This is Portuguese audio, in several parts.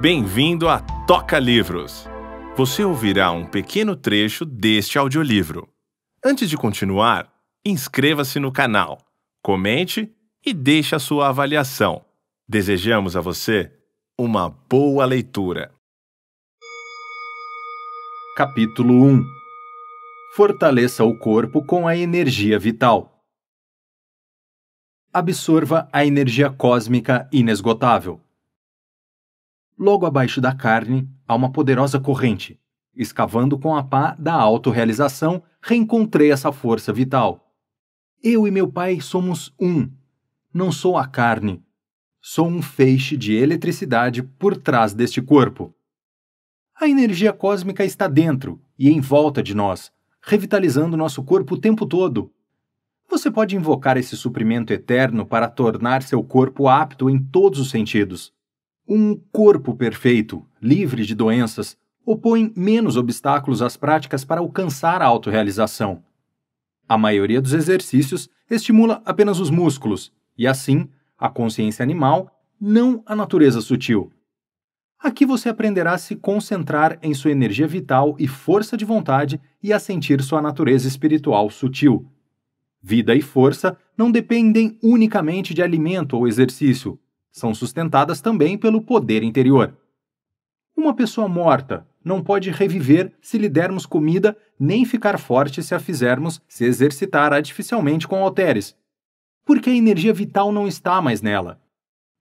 Bem-vindo a Toca Livros! Você ouvirá um pequeno trecho deste audiolivro. Antes de continuar, inscreva-se no canal, comente e deixe a sua avaliação. Desejamos a você uma boa leitura. Capítulo 1 Fortaleça o corpo com a energia vital. Absorva a energia cósmica inesgotável. Logo abaixo da carne, há uma poderosa corrente. Escavando com a pá da autorrealização, reencontrei essa força vital. Eu e meu pai somos um. Não sou a carne. Sou um feixe de eletricidade por trás deste corpo. A energia cósmica está dentro e em volta de nós, revitalizando nosso corpo o tempo todo. Você pode invocar esse suprimento eterno para tornar seu corpo apto em todos os sentidos. Um corpo perfeito, livre de doenças, opõe menos obstáculos às práticas para alcançar a autorrealização. A maioria dos exercícios estimula apenas os músculos e, assim, a consciência animal, não a natureza sutil. Aqui você aprenderá a se concentrar em sua energia vital e força de vontade e a sentir sua natureza espiritual sutil. Vida e força não dependem unicamente de alimento ou exercício, são sustentadas também pelo poder interior. Uma pessoa morta não pode reviver se lhe dermos comida, nem ficar forte se a fizermos se exercitar artificialmente com halteres, porque a energia vital não está mais nela.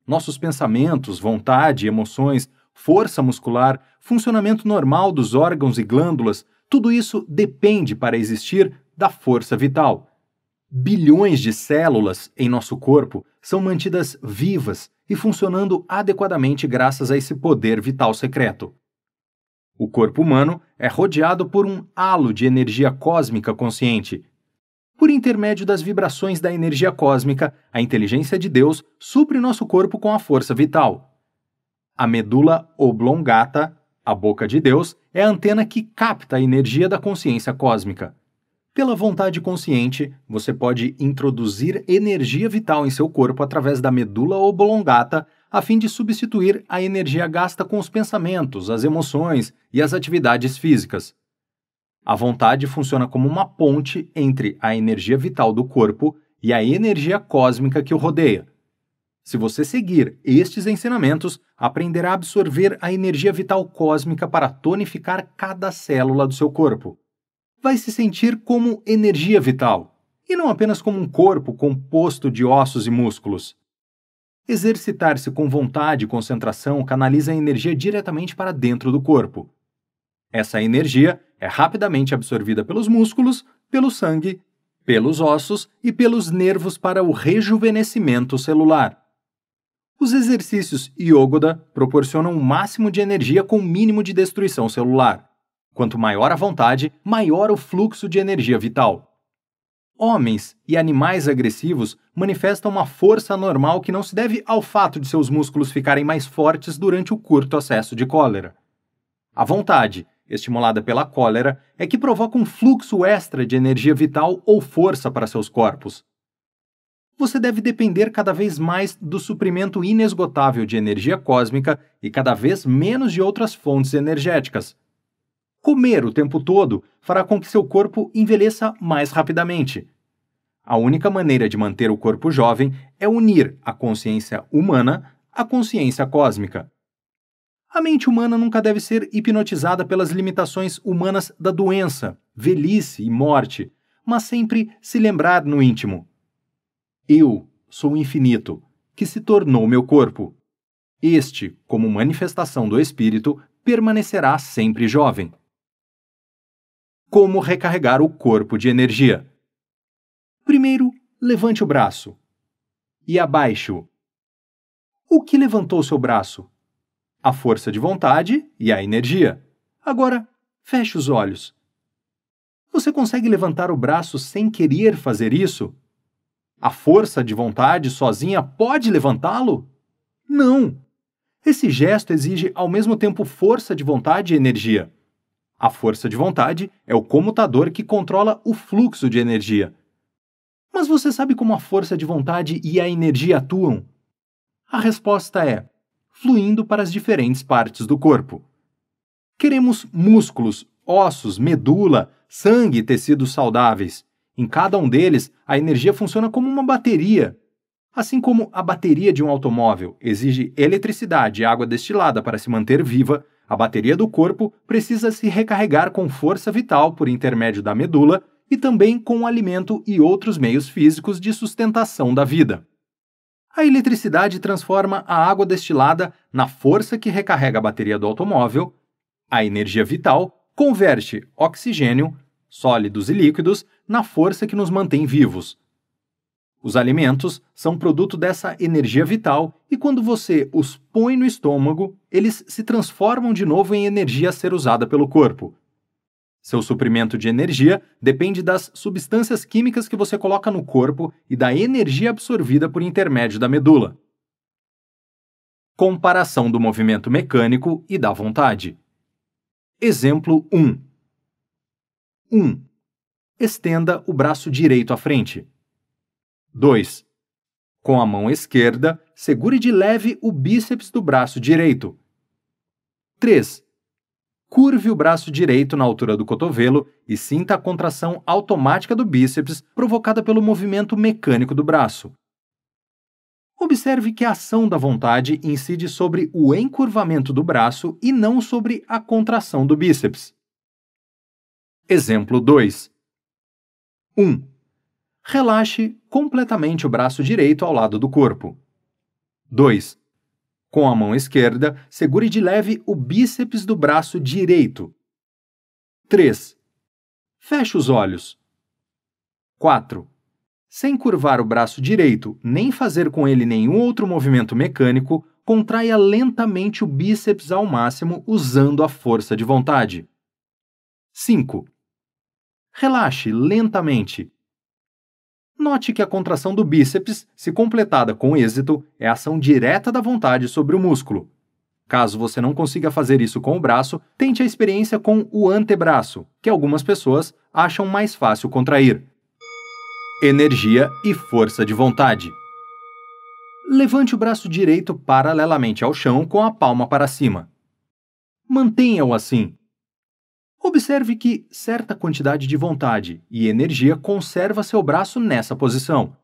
Nossos pensamentos, vontade, emoções, força muscular, funcionamento normal dos órgãos e glândulas, tudo isso depende para existir da força vital, bilhões de células em nosso corpo são mantidas vivas e funcionando adequadamente graças a esse poder vital secreto. O corpo humano é rodeado por um halo de energia cósmica consciente. Por intermédio das vibrações da energia cósmica, a inteligência de Deus supre nosso corpo com a força vital. A medula oblongata, a boca de Deus, é a antena que capta a energia da consciência cósmica. Pela vontade consciente, você pode introduzir energia vital em seu corpo através da medula oblongata, a fim de substituir a energia gasta com os pensamentos, as emoções e as atividades físicas. A vontade funciona como uma ponte entre a energia vital do corpo e a energia cósmica que o rodeia. Se você seguir estes ensinamentos, aprenderá a absorver a energia vital cósmica para tonificar cada célula do seu corpo vai se sentir como energia vital, e não apenas como um corpo composto de ossos e músculos. Exercitar-se com vontade e concentração canaliza a energia diretamente para dentro do corpo. Essa energia é rapidamente absorvida pelos músculos, pelo sangue, pelos ossos e pelos nervos para o rejuvenescimento celular. Os exercícios Yogoda proporcionam o um máximo de energia com o mínimo de destruição celular. Quanto maior a vontade, maior o fluxo de energia vital. Homens e animais agressivos manifestam uma força normal que não se deve ao fato de seus músculos ficarem mais fortes durante o curto acesso de cólera. A vontade, estimulada pela cólera, é que provoca um fluxo extra de energia vital ou força para seus corpos. Você deve depender cada vez mais do suprimento inesgotável de energia cósmica e cada vez menos de outras fontes energéticas, Comer o tempo todo fará com que seu corpo envelheça mais rapidamente. A única maneira de manter o corpo jovem é unir a consciência humana à consciência cósmica. A mente humana nunca deve ser hipnotizada pelas limitações humanas da doença, velhice e morte, mas sempre se lembrar no íntimo: Eu sou o infinito, que se tornou meu corpo. Este, como manifestação do espírito, permanecerá sempre jovem como recarregar o corpo de energia. Primeiro, levante o braço. E abaixo. o O que levantou seu braço? A força de vontade e a energia. Agora, feche os olhos. Você consegue levantar o braço sem querer fazer isso? A força de vontade sozinha pode levantá-lo? Não! Esse gesto exige ao mesmo tempo força de vontade e energia. A força de vontade é o comutador que controla o fluxo de energia. Mas você sabe como a força de vontade e a energia atuam? A resposta é: fluindo para as diferentes partes do corpo. Queremos músculos, ossos, medula, sangue e tecidos saudáveis. Em cada um deles, a energia funciona como uma bateria. Assim como a bateria de um automóvel exige eletricidade e água destilada para se manter viva, a bateria do corpo precisa se recarregar com força vital por intermédio da medula e também com alimento e outros meios físicos de sustentação da vida. A eletricidade transforma a água destilada na força que recarrega a bateria do automóvel. A energia vital converte oxigênio, sólidos e líquidos, na força que nos mantém vivos, os alimentos são produto dessa energia vital e quando você os põe no estômago, eles se transformam de novo em energia a ser usada pelo corpo. Seu suprimento de energia depende das substâncias químicas que você coloca no corpo e da energia absorvida por intermédio da medula. Comparação do movimento mecânico e da vontade. Exemplo 1. 1. Estenda o braço direito à frente. 2. Com a mão esquerda, segure de leve o bíceps do braço direito. 3. Curve o braço direito na altura do cotovelo e sinta a contração automática do bíceps provocada pelo movimento mecânico do braço. Observe que a ação da vontade incide sobre o encurvamento do braço e não sobre a contração do bíceps. Exemplo 2. 1. Um, relaxe completamente o braço direito ao lado do corpo. 2. Com a mão esquerda, segure de leve o bíceps do braço direito. 3. Feche os olhos. 4. Sem curvar o braço direito nem fazer com ele nenhum outro movimento mecânico, contraia lentamente o bíceps ao máximo usando a força de vontade. 5. Relaxe lentamente, Note que a contração do bíceps, se completada com êxito, é ação direta da vontade sobre o músculo. Caso você não consiga fazer isso com o braço, tente a experiência com o antebraço, que algumas pessoas acham mais fácil contrair. Energia e força de vontade. Levante o braço direito paralelamente ao chão com a palma para cima. Mantenha-o assim, Observe que certa quantidade de vontade e energia conserva seu braço nessa posição.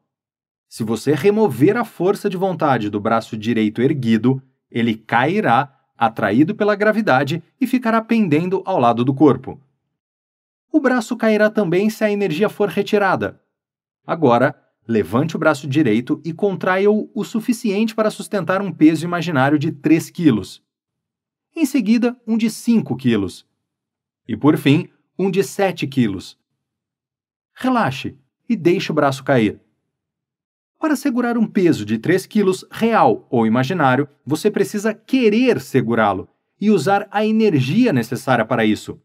Se você remover a força de vontade do braço direito erguido, ele cairá, atraído pela gravidade, e ficará pendendo ao lado do corpo. O braço cairá também se a energia for retirada. Agora, levante o braço direito e contraia-o o suficiente para sustentar um peso imaginário de 3 quilos. Em seguida, um de 5 quilos e, por fim, um de 7 quilos. Relaxe e deixe o braço cair. Para segurar um peso de 3 quilos, real ou imaginário, você precisa querer segurá-lo e usar a energia necessária para isso.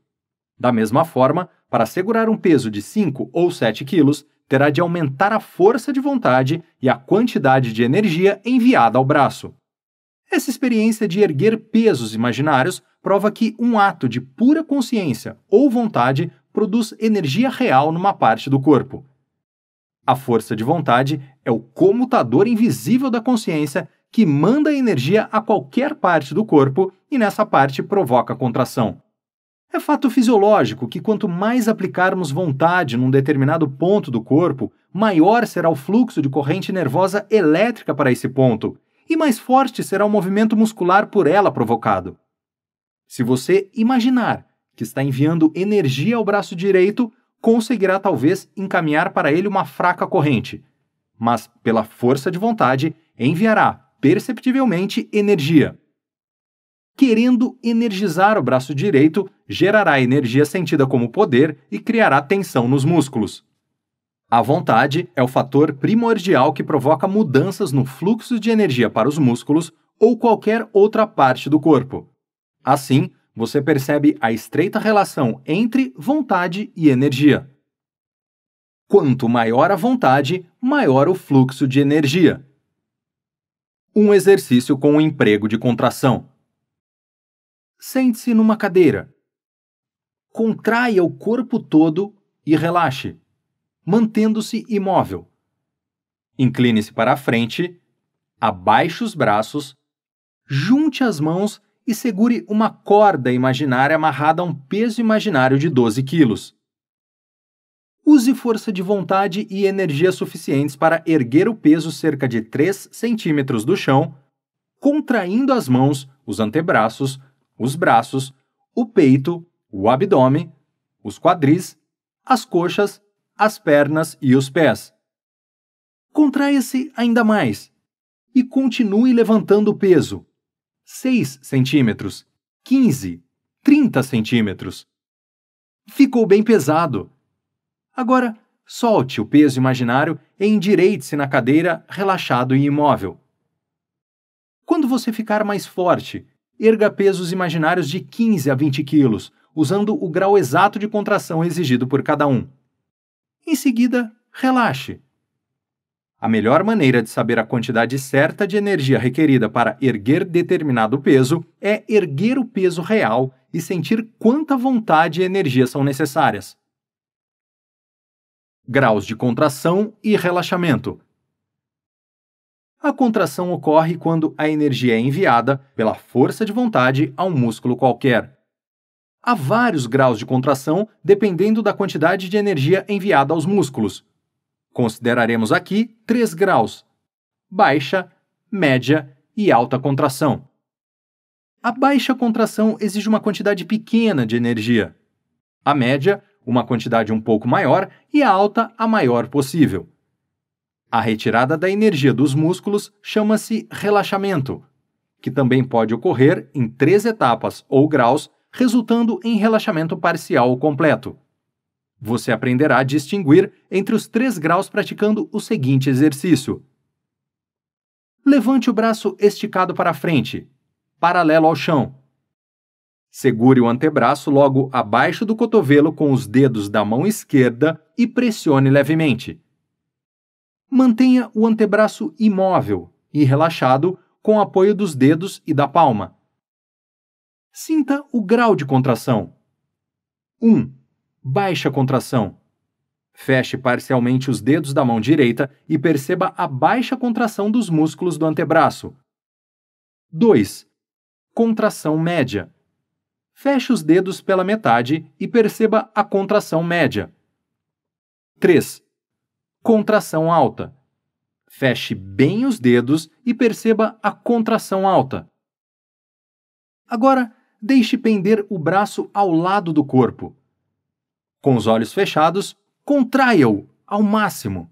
Da mesma forma, para segurar um peso de 5 ou 7 quilos, terá de aumentar a força de vontade e a quantidade de energia enviada ao braço. Essa experiência de erguer pesos imaginários prova que um ato de pura consciência ou vontade produz energia real numa parte do corpo. A força de vontade é o comutador invisível da consciência que manda energia a qualquer parte do corpo e nessa parte provoca contração. É fato fisiológico que quanto mais aplicarmos vontade num determinado ponto do corpo, maior será o fluxo de corrente nervosa elétrica para esse ponto, e mais forte será o movimento muscular por ela provocado. Se você imaginar que está enviando energia ao braço direito, conseguirá talvez encaminhar para ele uma fraca corrente, mas pela força de vontade enviará perceptivelmente energia. Querendo energizar o braço direito, gerará energia sentida como poder e criará tensão nos músculos. A vontade é o fator primordial que provoca mudanças no fluxo de energia para os músculos ou qualquer outra parte do corpo. Assim, você percebe a estreita relação entre vontade e energia. Quanto maior a vontade, maior o fluxo de energia. Um exercício com o um emprego de contração. Sente-se numa cadeira. Contraia o corpo todo e relaxe mantendo-se imóvel. Incline-se para a frente, abaixe os braços, junte as mãos e segure uma corda imaginária amarrada a um peso imaginário de 12 quilos. Use força de vontade e energia suficientes para erguer o peso cerca de 3 centímetros do chão, contraindo as mãos, os antebraços, os braços, o peito, o abdômen, os quadris, as coxas as pernas e os pés. Contraia-se ainda mais e continue levantando o peso. 6 centímetros, 15, 30 centímetros. Ficou bem pesado. Agora, solte o peso imaginário e endireite-se na cadeira, relaxado e imóvel. Quando você ficar mais forte, erga pesos imaginários de 15 a 20 quilos, usando o grau exato de contração exigido por cada um. Em seguida, relaxe. A melhor maneira de saber a quantidade certa de energia requerida para erguer determinado peso é erguer o peso real e sentir quanta vontade e energia são necessárias. Graus de contração e relaxamento. A contração ocorre quando a energia é enviada pela força de vontade a um músculo qualquer. Há vários graus de contração dependendo da quantidade de energia enviada aos músculos. Consideraremos aqui três graus: baixa, média e alta contração. A baixa contração exige uma quantidade pequena de energia. A média, uma quantidade um pouco maior e a alta, a maior possível. A retirada da energia dos músculos chama-se relaxamento, que também pode ocorrer em três etapas ou graus resultando em relaxamento parcial ou completo. Você aprenderá a distinguir entre os três graus praticando o seguinte exercício. Levante o braço esticado para frente, paralelo ao chão. Segure o antebraço logo abaixo do cotovelo com os dedos da mão esquerda e pressione levemente. Mantenha o antebraço imóvel e relaxado com o apoio dos dedos e da palma. Sinta o grau de contração. 1. Um, baixa contração. Feche parcialmente os dedos da mão direita e perceba a baixa contração dos músculos do antebraço. 2. Contração média. Feche os dedos pela metade e perceba a contração média. 3. Contração alta. Feche bem os dedos e perceba a contração alta. Agora, deixe pender o braço ao lado do corpo. Com os olhos fechados, contraia-o ao máximo.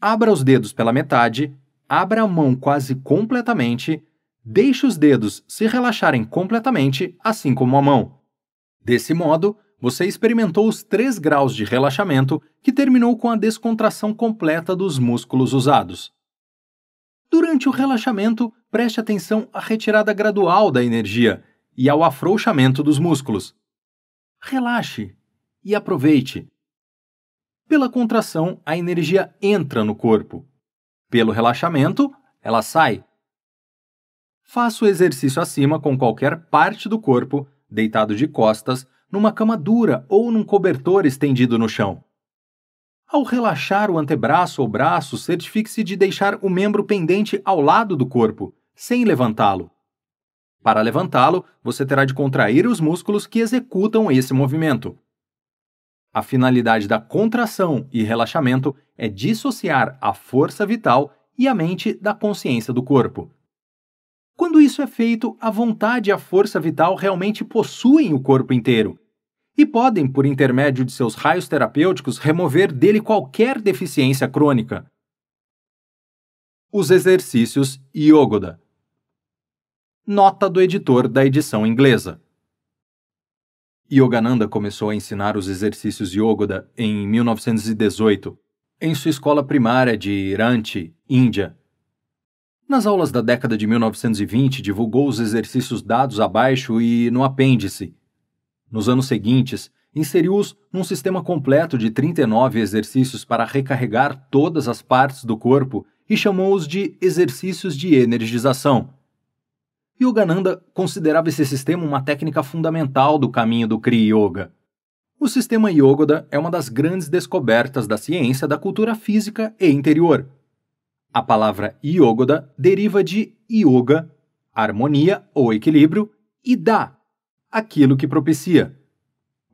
Abra os dedos pela metade, abra a mão quase completamente, deixe os dedos se relaxarem completamente, assim como a mão. Desse modo, você experimentou os três graus de relaxamento que terminou com a descontração completa dos músculos usados. Durante o relaxamento, preste atenção à retirada gradual da energia e ao afrouxamento dos músculos. Relaxe e aproveite. Pela contração, a energia entra no corpo. Pelo relaxamento, ela sai. Faça o exercício acima com qualquer parte do corpo, deitado de costas, numa cama dura ou num cobertor estendido no chão. Ao relaxar o antebraço ou braço, certifique-se de deixar o membro pendente ao lado do corpo, sem levantá-lo. Para levantá-lo, você terá de contrair os músculos que executam esse movimento. A finalidade da contração e relaxamento é dissociar a força vital e a mente da consciência do corpo. Quando isso é feito, a vontade e a força vital realmente possuem o corpo inteiro e podem, por intermédio de seus raios terapêuticos, remover dele qualquer deficiência crônica os exercícios Yogoda. Nota do editor da edição inglesa. Yogananda começou a ensinar os exercícios Yogoda em 1918, em sua escola primária de Ranchi, Índia. Nas aulas da década de 1920, divulgou os exercícios dados abaixo e no apêndice. Nos anos seguintes, inseriu-os num sistema completo de 39 exercícios para recarregar todas as partes do corpo e chamou-os de exercícios de energização. Yogananda considerava esse sistema uma técnica fundamental do caminho do Kriya Yoga. O sistema Yogoda é uma das grandes descobertas da ciência da cultura física e interior. A palavra Yogoda deriva de yoga, harmonia ou equilíbrio, e dá, aquilo que propicia.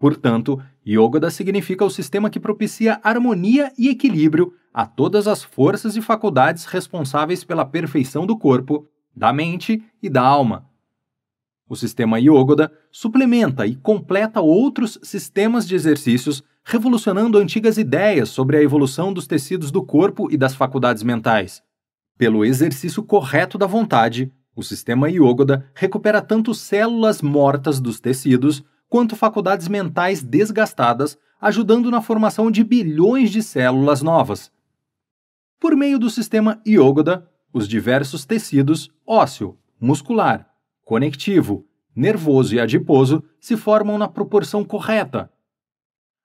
Portanto, Yogoda significa o sistema que propicia harmonia e equilíbrio a todas as forças e faculdades responsáveis pela perfeição do corpo, da mente e da alma. O sistema Yogoda suplementa e completa outros sistemas de exercícios, revolucionando antigas ideias sobre a evolução dos tecidos do corpo e das faculdades mentais. Pelo exercício correto da vontade, o sistema Yogoda recupera tanto células mortas dos tecidos quanto faculdades mentais desgastadas, ajudando na formação de bilhões de células novas por meio do sistema iogoda, os diversos tecidos ósseo, muscular, conectivo, nervoso e adiposo se formam na proporção correta.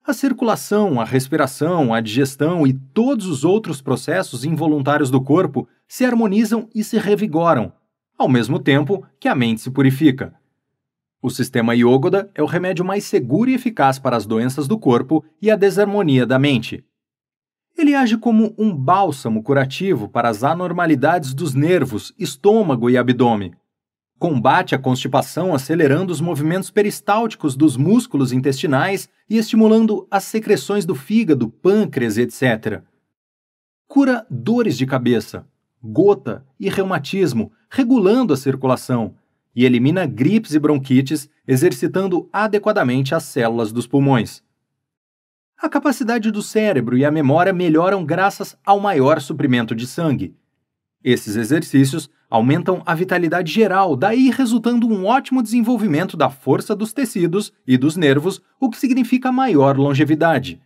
A circulação, a respiração, a digestão e todos os outros processos involuntários do corpo se harmonizam e se revigoram, ao mesmo tempo que a mente se purifica. O sistema iogoda é o remédio mais seguro e eficaz para as doenças do corpo e a desarmonia da mente. Ele age como um bálsamo curativo para as anormalidades dos nervos, estômago e abdômen. Combate a constipação acelerando os movimentos peristálticos dos músculos intestinais e estimulando as secreções do fígado, pâncreas, etc. Cura dores de cabeça, gota e reumatismo, regulando a circulação, e elimina gripes e bronquites, exercitando adequadamente as células dos pulmões. A capacidade do cérebro e a memória melhoram graças ao maior suprimento de sangue. Esses exercícios aumentam a vitalidade geral, daí resultando um ótimo desenvolvimento da força dos tecidos e dos nervos, o que significa maior longevidade.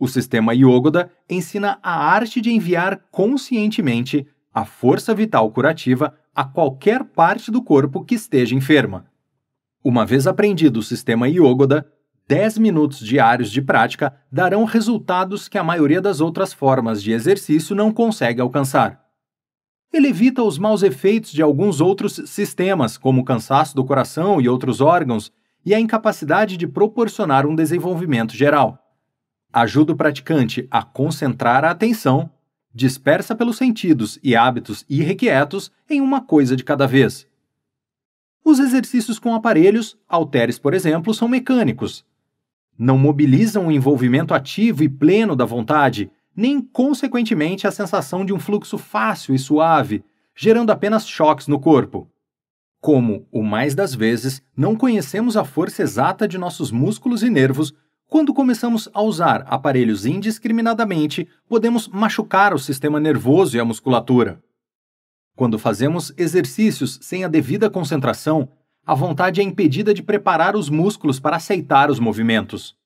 O sistema Yogoda ensina a arte de enviar conscientemente a força vital curativa a qualquer parte do corpo que esteja enferma. Uma vez aprendido o sistema Yogoda, 10 minutos diários de prática darão resultados que a maioria das outras formas de exercício não consegue alcançar. Ele evita os maus efeitos de alguns outros sistemas, como o cansaço do coração e outros órgãos, e a incapacidade de proporcionar um desenvolvimento geral. Ajuda o praticante a concentrar a atenção, dispersa pelos sentidos e hábitos irrequietos em uma coisa de cada vez. Os exercícios com aparelhos, halteres por exemplo, são mecânicos, não mobilizam o envolvimento ativo e pleno da vontade, nem, consequentemente, a sensação de um fluxo fácil e suave, gerando apenas choques no corpo. Como, o mais das vezes, não conhecemos a força exata de nossos músculos e nervos, quando começamos a usar aparelhos indiscriminadamente, podemos machucar o sistema nervoso e a musculatura. Quando fazemos exercícios sem a devida concentração, a vontade é impedida de preparar os músculos para aceitar os movimentos.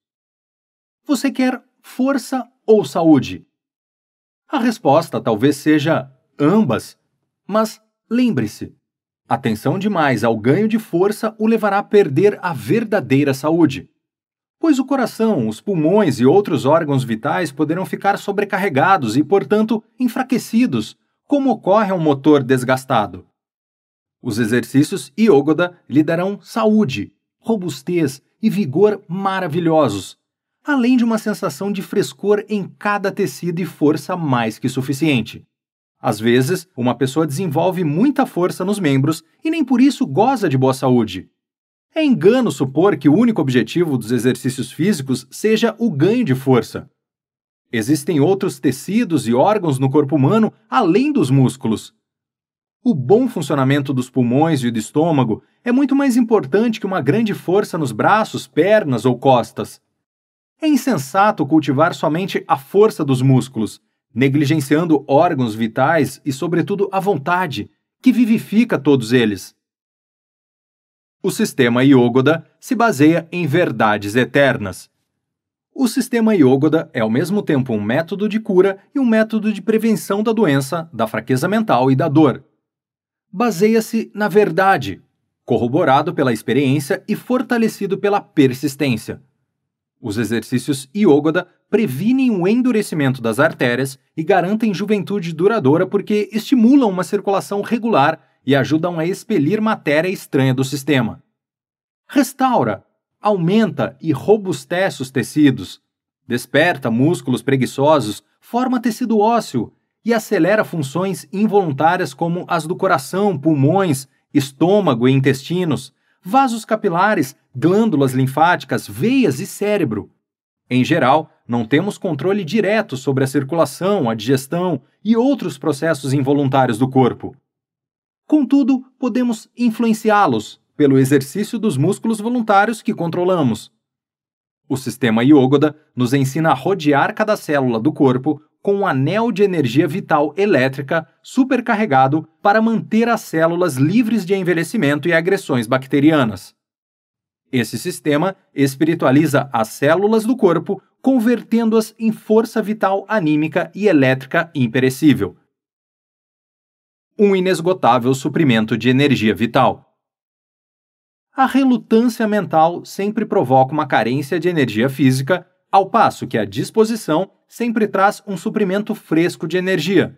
Você quer força ou saúde? A resposta talvez seja ambas, mas lembre-se: atenção demais ao ganho de força o levará a perder a verdadeira saúde, pois o coração, os pulmões e outros órgãos vitais poderão ficar sobrecarregados e, portanto, enfraquecidos, como ocorre a um motor desgastado. Os exercícios yogoda lhe darão saúde, robustez e vigor maravilhosos, além de uma sensação de frescor em cada tecido e força mais que suficiente. Às vezes, uma pessoa desenvolve muita força nos membros e nem por isso goza de boa saúde. É engano supor que o único objetivo dos exercícios físicos seja o ganho de força. Existem outros tecidos e órgãos no corpo humano além dos músculos, o bom funcionamento dos pulmões e do estômago é muito mais importante que uma grande força nos braços, pernas ou costas. É insensato cultivar somente a força dos músculos, negligenciando órgãos vitais e, sobretudo, a vontade, que vivifica todos eles. O sistema Yogoda se baseia em verdades eternas. O sistema Yogoda é ao mesmo tempo um método de cura e um método de prevenção da doença, da fraqueza mental e da dor baseia-se na verdade, corroborado pela experiência e fortalecido pela persistência. Os exercícios iogoda previnem o endurecimento das artérias e garantem juventude duradoura porque estimulam uma circulação regular e ajudam a expelir matéria estranha do sistema. Restaura, aumenta e robustece os tecidos, desperta músculos preguiçosos, forma tecido ósseo e acelera funções involuntárias como as do coração, pulmões, estômago e intestinos, vasos capilares, glândulas linfáticas, veias e cérebro. Em geral, não temos controle direto sobre a circulação, a digestão e outros processos involuntários do corpo. Contudo, podemos influenciá-los pelo exercício dos músculos voluntários que controlamos. O sistema Yogoda nos ensina a rodear cada célula do corpo com um anel de energia vital elétrica supercarregado para manter as células livres de envelhecimento e agressões bacterianas. Esse sistema espiritualiza as células do corpo, convertendo-as em força vital anímica e elétrica imperecível. Um inesgotável suprimento de energia vital. A relutância mental sempre provoca uma carência de energia física, ao passo que a disposição sempre traz um suprimento fresco de energia.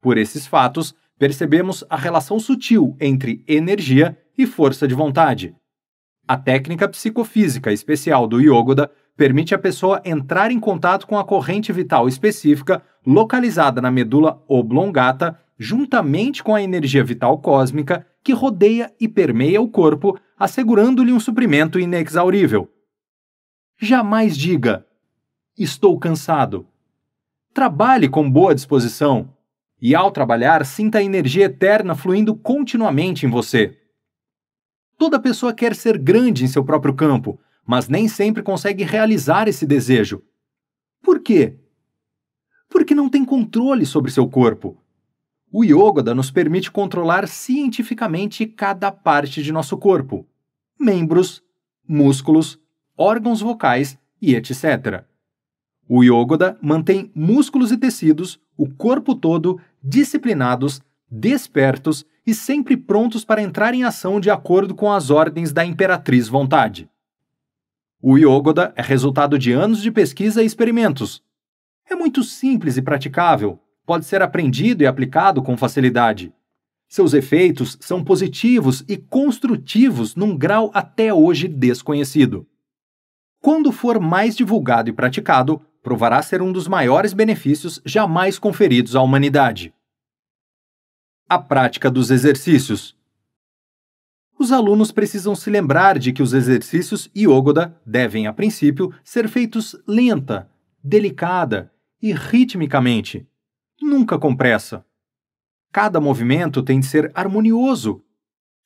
Por esses fatos, percebemos a relação sutil entre energia e força de vontade. A técnica psicofísica especial do Yogoda permite à pessoa entrar em contato com a corrente vital específica localizada na medula oblongata, juntamente com a energia vital cósmica que rodeia e permeia o corpo, assegurando-lhe um suprimento inexaurível. Jamais diga Estou cansado. Trabalhe com boa disposição e, ao trabalhar, sinta a energia eterna fluindo continuamente em você. Toda pessoa quer ser grande em seu próprio campo, mas nem sempre consegue realizar esse desejo. Por quê? Porque não tem controle sobre seu corpo. O yoga nos permite controlar cientificamente cada parte de nosso corpo: membros, músculos, órgãos vocais e etc. O yogoda mantém músculos e tecidos, o corpo todo, disciplinados, despertos e sempre prontos para entrar em ação de acordo com as ordens da imperatriz vontade. O yogoda é resultado de anos de pesquisa e experimentos. É muito simples e praticável, pode ser aprendido e aplicado com facilidade. Seus efeitos são positivos e construtivos num grau até hoje desconhecido. Quando for mais divulgado e praticado, provará ser um dos maiores benefícios jamais conferidos à humanidade. A prática dos exercícios. Os alunos precisam se lembrar de que os exercícios yogoda devem, a princípio, ser feitos lenta, delicada e ritmicamente, nunca com pressa. Cada movimento tem de ser harmonioso.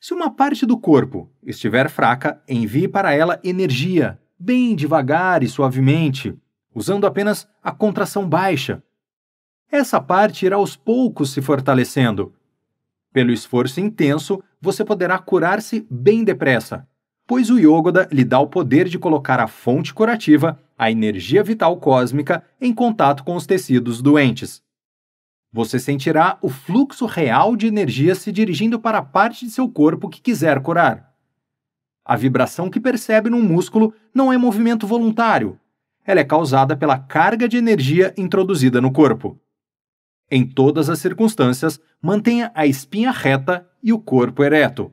Se uma parte do corpo estiver fraca, envie para ela energia, bem devagar e suavemente usando apenas a contração baixa. Essa parte irá aos poucos se fortalecendo. Pelo esforço intenso, você poderá curar-se bem depressa, pois o yoga lhe dá o poder de colocar a fonte curativa, a energia vital cósmica, em contato com os tecidos doentes. Você sentirá o fluxo real de energia se dirigindo para a parte de seu corpo que quiser curar. A vibração que percebe num músculo não é movimento voluntário, ela é causada pela carga de energia introduzida no corpo. Em todas as circunstâncias, mantenha a espinha reta e o corpo ereto.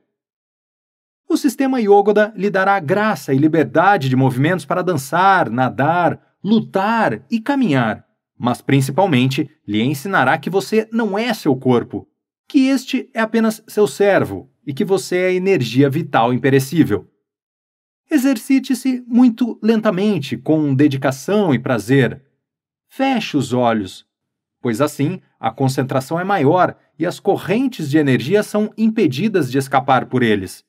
O sistema Yogoda lhe dará graça e liberdade de movimentos para dançar, nadar, lutar e caminhar, mas principalmente lhe ensinará que você não é seu corpo, que este é apenas seu servo e que você é energia vital imperecível. Exercite-se muito lentamente, com dedicação e prazer. Feche os olhos, pois assim a concentração é maior e as correntes de energia são impedidas de escapar por eles.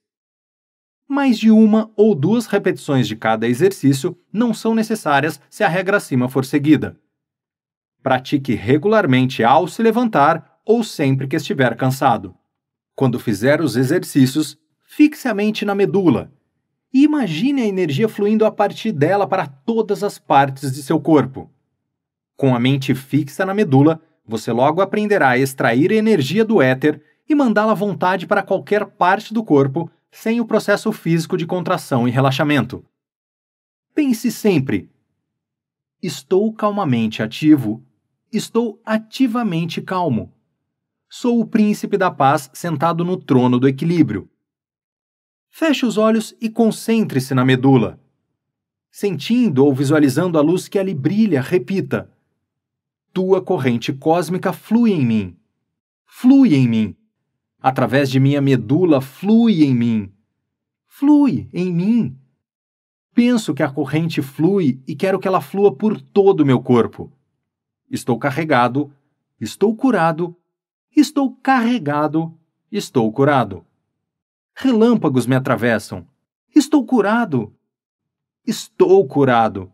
Mais de uma ou duas repetições de cada exercício não são necessárias se a regra acima for seguida. Pratique regularmente ao se levantar ou sempre que estiver cansado. Quando fizer os exercícios, fixe a mente na medula e imagine a energia fluindo a partir dela para todas as partes de seu corpo. Com a mente fixa na medula, você logo aprenderá a extrair energia do éter e mandá-la à vontade para qualquer parte do corpo sem o processo físico de contração e relaxamento. Pense sempre: estou calmamente ativo, estou ativamente calmo. Sou o príncipe da paz sentado no trono do equilíbrio. Feche os olhos e concentre-se na medula. Sentindo ou visualizando a luz que ali brilha, repita: Tua corrente cósmica flui em mim. Flui em mim. Através de minha medula, flui em mim. Flui em mim. Penso que a corrente flui e quero que ela flua por todo o meu corpo. Estou carregado, estou curado, estou carregado, estou curado. Relâmpagos me atravessam. Estou curado! Estou curado!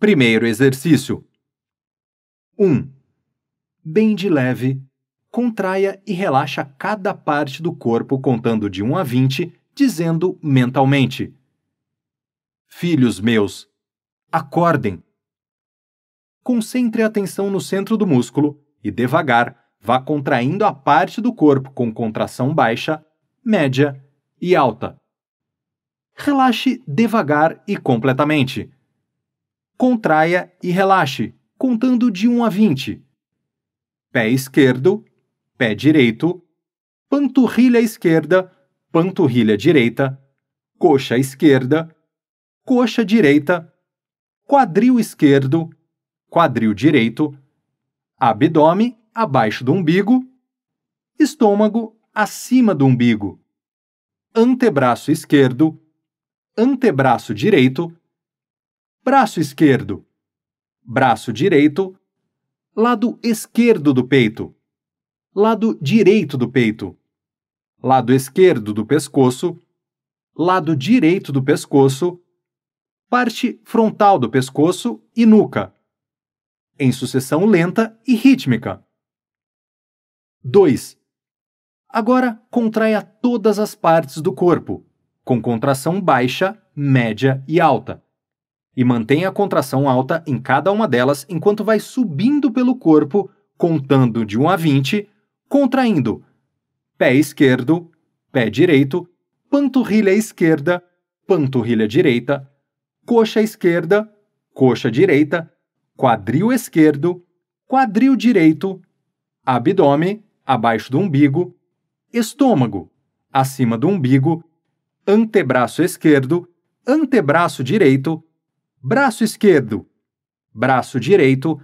Primeiro exercício: 1. Um, bem de leve, contraia e relaxa cada parte do corpo contando de 1 a 20, dizendo mentalmente: Filhos meus, acordem! Concentre a atenção no centro do músculo e, devagar, vá contraindo a parte do corpo com contração baixa, média e alta. Relaxe devagar e completamente. Contraia e relaxe, contando de 1 a 20. Pé esquerdo, pé direito, panturrilha esquerda, panturrilha direita, coxa esquerda, coxa direita, quadril esquerdo, quadril direito, abdômen abaixo do umbigo, estômago acima do umbigo, antebraço esquerdo, antebraço direito, braço esquerdo, braço direito, lado esquerdo do peito, lado direito do peito, lado esquerdo do pescoço, lado direito do pescoço, parte frontal do pescoço e nuca, em sucessão lenta e rítmica. 2. Agora contraia todas as partes do corpo, com contração baixa, média e alta. E mantenha a contração alta em cada uma delas enquanto vai subindo pelo corpo, contando de 1 a 20, contraindo pé esquerdo, pé direito, panturrilha esquerda, panturrilha direita, coxa esquerda, coxa direita, quadril esquerdo, quadril direito, abdômen, abaixo do umbigo, estômago, acima do umbigo, antebraço esquerdo, antebraço direito, braço esquerdo, braço direito,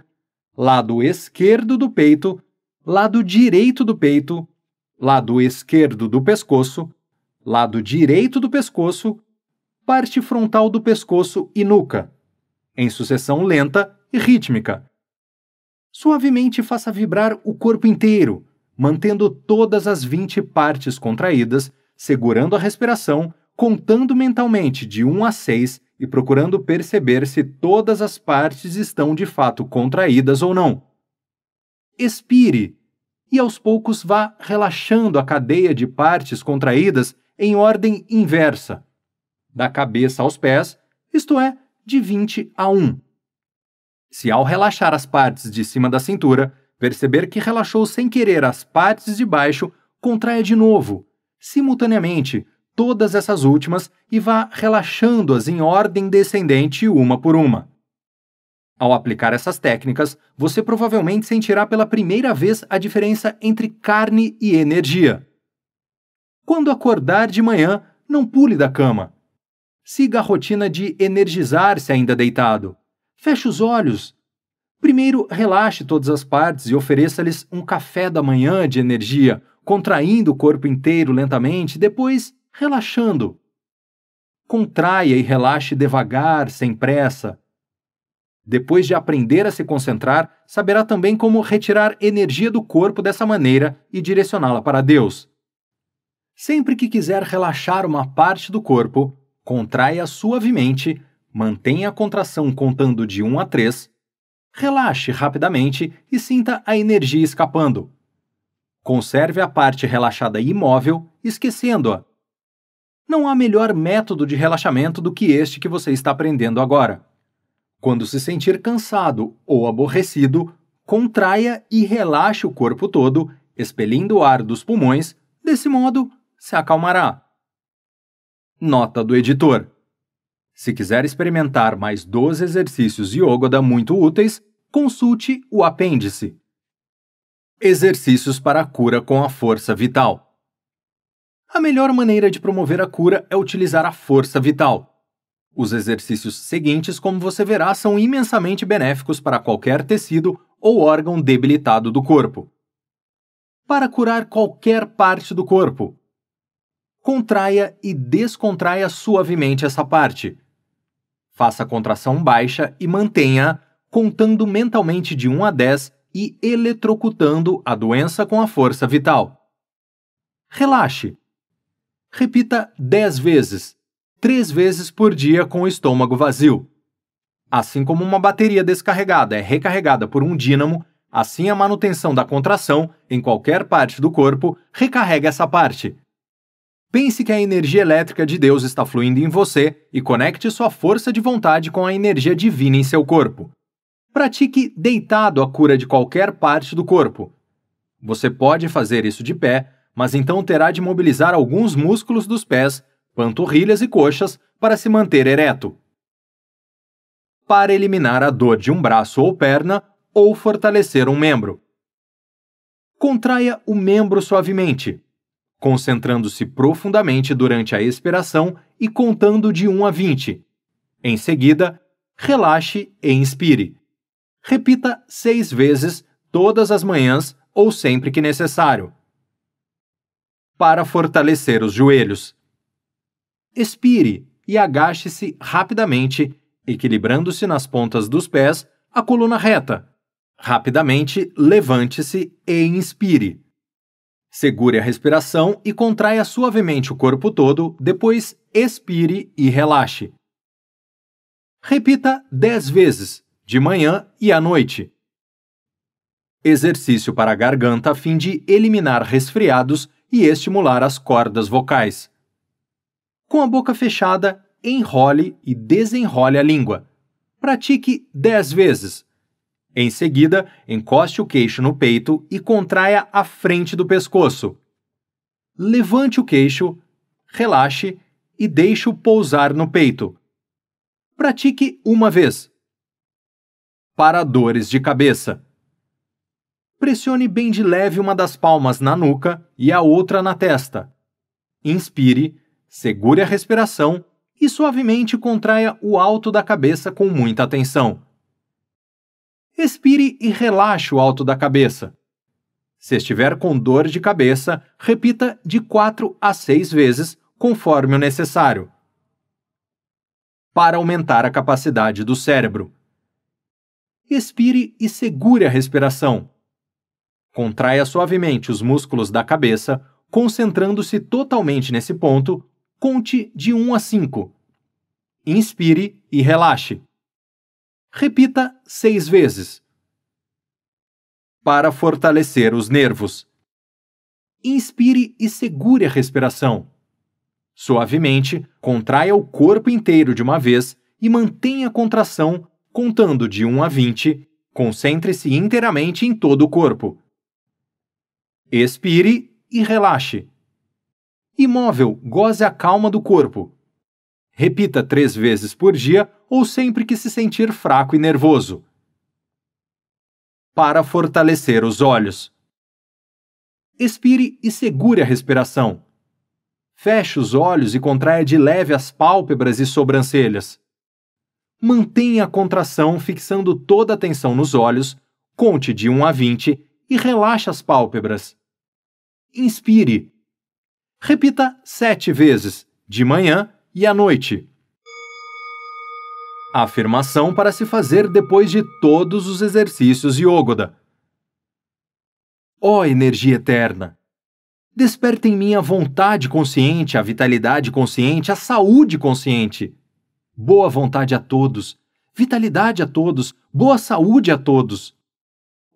lado esquerdo do peito, lado direito do peito, lado esquerdo do pescoço, lado direito do pescoço, parte frontal do pescoço e nuca, em sucessão lenta e rítmica. Suavemente faça vibrar o corpo inteiro, mantendo todas as 20 partes contraídas, segurando a respiração, contando mentalmente de 1 a 6 e procurando perceber se todas as partes estão de fato contraídas ou não. Expire e aos poucos vá relaxando a cadeia de partes contraídas em ordem inversa, da cabeça aos pés, isto é, de 20 a 1. Se ao relaxar as partes de cima da cintura, Perceber que relaxou sem querer as partes de baixo, contraia de novo, simultaneamente, todas essas últimas e vá relaxando-as em ordem descendente uma por uma. Ao aplicar essas técnicas, você provavelmente sentirá pela primeira vez a diferença entre carne e energia. Quando acordar de manhã, não pule da cama. Siga a rotina de energizar-se ainda deitado. Feche os olhos, Primeiro, relaxe todas as partes e ofereça-lhes um café da manhã de energia, contraindo o corpo inteiro lentamente, depois relaxando. Contraia e relaxe devagar, sem pressa. Depois de aprender a se concentrar, saberá também como retirar energia do corpo dessa maneira e direcioná-la para Deus. Sempre que quiser relaxar uma parte do corpo, contraia suavemente, mantenha a contração contando de 1 a 3 Relaxe rapidamente e sinta a energia escapando. Conserve a parte relaxada imóvel, esquecendo-a. Não há melhor método de relaxamento do que este que você está aprendendo agora. Quando se sentir cansado ou aborrecido, contraia e relaxe o corpo todo, expelindo o ar dos pulmões, desse modo, se acalmará. Nota do editor. Se quiser experimentar mais 12 exercícios Yogoda muito úteis, consulte o apêndice. Exercícios para a cura com a força vital. A melhor maneira de promover a cura é utilizar a força vital. Os exercícios seguintes, como você verá, são imensamente benéficos para qualquer tecido ou órgão debilitado do corpo. Para curar qualquer parte do corpo, contraia e descontraia suavemente essa parte, Faça a contração baixa e mantenha, contando mentalmente de 1 a 10 e eletrocutando a doença com a força vital. Relaxe. Repita 10 vezes, 3 vezes por dia com o estômago vazio. Assim como uma bateria descarregada é recarregada por um dínamo, assim a manutenção da contração em qualquer parte do corpo recarrega essa parte, Pense que a energia elétrica de Deus está fluindo em você e conecte sua força de vontade com a energia divina em seu corpo. Pratique deitado a cura de qualquer parte do corpo. Você pode fazer isso de pé, mas então terá de mobilizar alguns músculos dos pés, panturrilhas e coxas para se manter ereto. Para eliminar a dor de um braço ou perna ou fortalecer um membro. Contraia o membro suavemente, concentrando-se profundamente durante a expiração e contando de 1 a 20. Em seguida, relaxe e inspire. Repita seis vezes todas as manhãs ou sempre que necessário. Para fortalecer os joelhos, expire e agache-se rapidamente, equilibrando-se nas pontas dos pés, a coluna reta. Rapidamente, levante-se e inspire. Segure a respiração e contraia suavemente o corpo todo, depois expire e relaxe. Repita 10 vezes, de manhã e à noite. Exercício para a garganta a fim de eliminar resfriados e estimular as cordas vocais. Com a boca fechada, enrole e desenrole a língua. Pratique 10 vezes. Em seguida, encoste o queixo no peito e contraia a frente do pescoço. Levante o queixo, relaxe e deixe-o pousar no peito. Pratique uma vez. Para dores de cabeça. Pressione bem de leve uma das palmas na nuca e a outra na testa. Inspire, segure a respiração e suavemente contraia o alto da cabeça com muita atenção. Expire e relaxe o alto da cabeça. Se estiver com dor de cabeça, repita de 4 a 6 vezes, conforme o necessário, para aumentar a capacidade do cérebro. Expire e segure a respiração. Contraia suavemente os músculos da cabeça, concentrando-se totalmente nesse ponto, conte de 1 a 5. Inspire e relaxe. Repita seis vezes. Para fortalecer os nervos. Inspire e segure a respiração. Suavemente, contraia o corpo inteiro de uma vez e mantenha a contração, contando de 1 a 20. Concentre-se inteiramente em todo o corpo. Expire e relaxe. Imóvel, goze a calma do corpo. Repita três vezes por dia ou sempre que se sentir fraco e nervoso. Para fortalecer os olhos. Expire e segure a respiração. Feche os olhos e contraia de leve as pálpebras e sobrancelhas. Mantenha a contração fixando toda a atenção nos olhos, conte de 1 a 20 e relaxe as pálpebras. Inspire. Repita sete vezes, de manhã e à noite. afirmação para se fazer depois de todos os exercícios Ogoda. Ó oh, energia eterna! Desperta em mim a vontade consciente, a vitalidade consciente, a saúde consciente. Boa vontade a todos, vitalidade a todos, boa saúde a todos.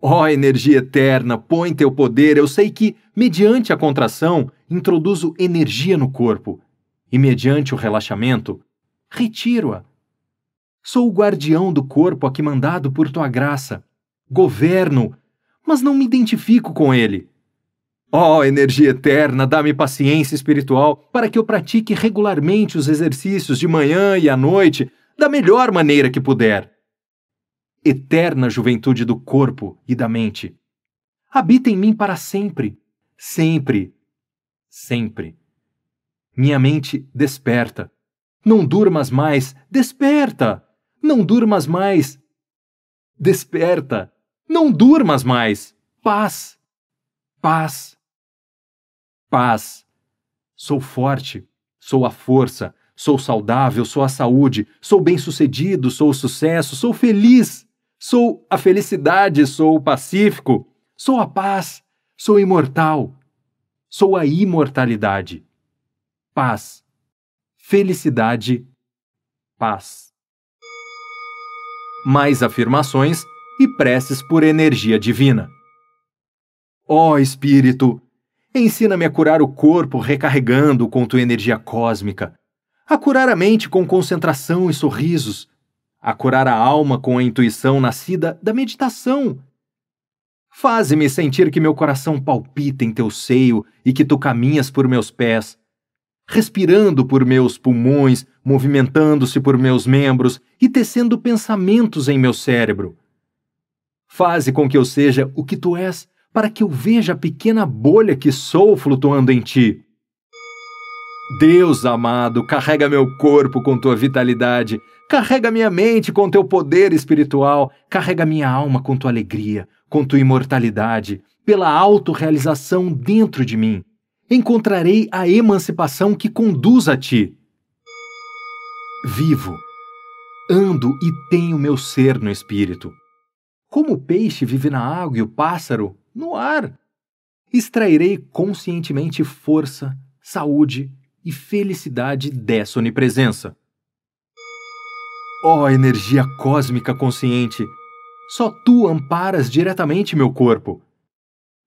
Ó oh, energia eterna, põe teu poder, eu sei que, mediante a contração, introduzo energia no corpo, e, mediante o relaxamento, retiro-a. Sou o guardião do corpo a que mandado por tua graça. Governo, mas não me identifico com ele. Ó oh, energia eterna, dá-me paciência espiritual para que eu pratique regularmente os exercícios de manhã e à noite da melhor maneira que puder. Eterna juventude do corpo e da mente. Habita em mim para sempre, sempre, sempre. Minha mente desperta. Não durmas mais, desperta! Não durmas mais, desperta! Não durmas mais! Paz! Paz! Paz! Sou forte, sou a força, sou saudável, sou a saúde, sou bem-sucedido, sou o sucesso, sou feliz, sou a felicidade, sou o pacífico, sou a paz, sou imortal, sou a imortalidade paz. Felicidade, paz. Mais afirmações e preces por energia divina. Ó oh Espírito, ensina-me a curar o corpo recarregando-o com tua energia cósmica, a curar a mente com concentração e sorrisos, a curar a alma com a intuição nascida da meditação. Faze-me sentir que meu coração palpita em teu seio e que tu caminhas por meus pés respirando por meus pulmões, movimentando-se por meus membros e tecendo pensamentos em meu cérebro. Faze com que eu seja o que tu és, para que eu veja a pequena bolha que sou flutuando em ti. Deus amado, carrega meu corpo com tua vitalidade, carrega minha mente com teu poder espiritual, carrega minha alma com tua alegria, com tua imortalidade, pela autorrealização dentro de mim encontrarei a emancipação que conduz a ti. Vivo, ando e tenho meu ser no espírito. Como o peixe vive na água e o pássaro no ar, extrairei conscientemente força, saúde e felicidade dessa onipresença. Ó oh, energia cósmica consciente, só tu amparas diretamente meu corpo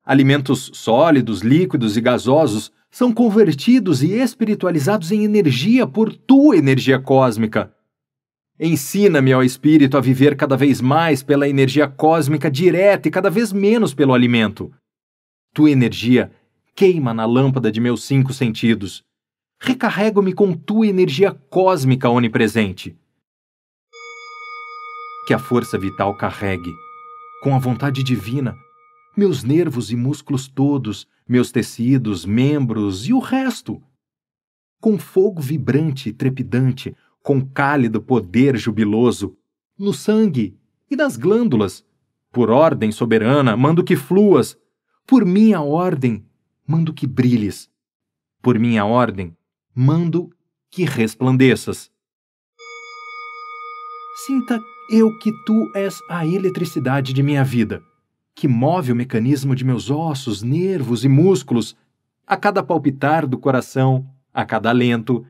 Alimentos sólidos, líquidos e gasosos são convertidos e espiritualizados em energia por tua energia cósmica. Ensina-me, ó Espírito, a viver cada vez mais pela energia cósmica direta e cada vez menos pelo alimento. Tua energia queima na lâmpada de meus cinco sentidos. Recarrego-me com tua energia cósmica onipresente. Que a força vital carregue, com a vontade divina, meus nervos e músculos todos, meus tecidos, membros e o resto. Com fogo vibrante e trepidante, com cálido poder jubiloso, no sangue e nas glândulas, por ordem soberana, mando que fluas, por minha ordem, mando que brilhes, por minha ordem, mando que resplandeças. Sinta eu que tu és a eletricidade de minha vida que move o mecanismo de meus ossos, nervos e músculos, a cada palpitar do coração, a cada alento,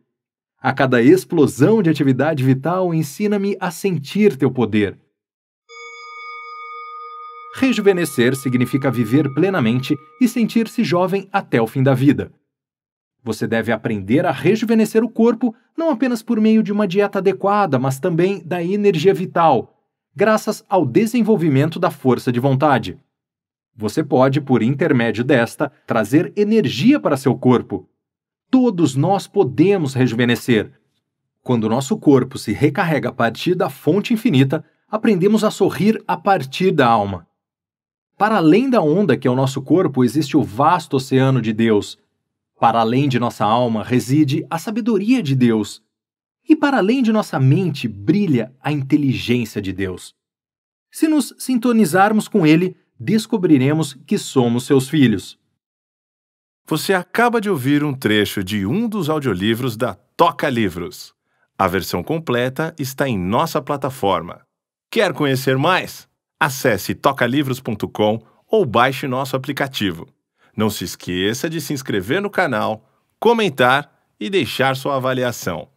a cada explosão de atividade vital, ensina-me a sentir teu poder. Rejuvenescer significa viver plenamente e sentir-se jovem até o fim da vida. Você deve aprender a rejuvenescer o corpo não apenas por meio de uma dieta adequada, mas também da energia vital, graças ao desenvolvimento da força de vontade. Você pode, por intermédio desta, trazer energia para seu corpo. Todos nós podemos rejuvenescer. Quando nosso corpo se recarrega a partir da fonte infinita, aprendemos a sorrir a partir da alma. Para além da onda que é o nosso corpo, existe o vasto oceano de Deus. Para além de nossa alma reside a sabedoria de Deus. E para além de nossa mente brilha a inteligência de Deus. Se nos sintonizarmos com Ele, descobriremos que somos seus filhos. Você acaba de ouvir um trecho de um dos audiolivros da Toca Livros. A versão completa está em nossa plataforma. Quer conhecer mais? Acesse tocalivros.com ou baixe nosso aplicativo. Não se esqueça de se inscrever no canal, comentar e deixar sua avaliação.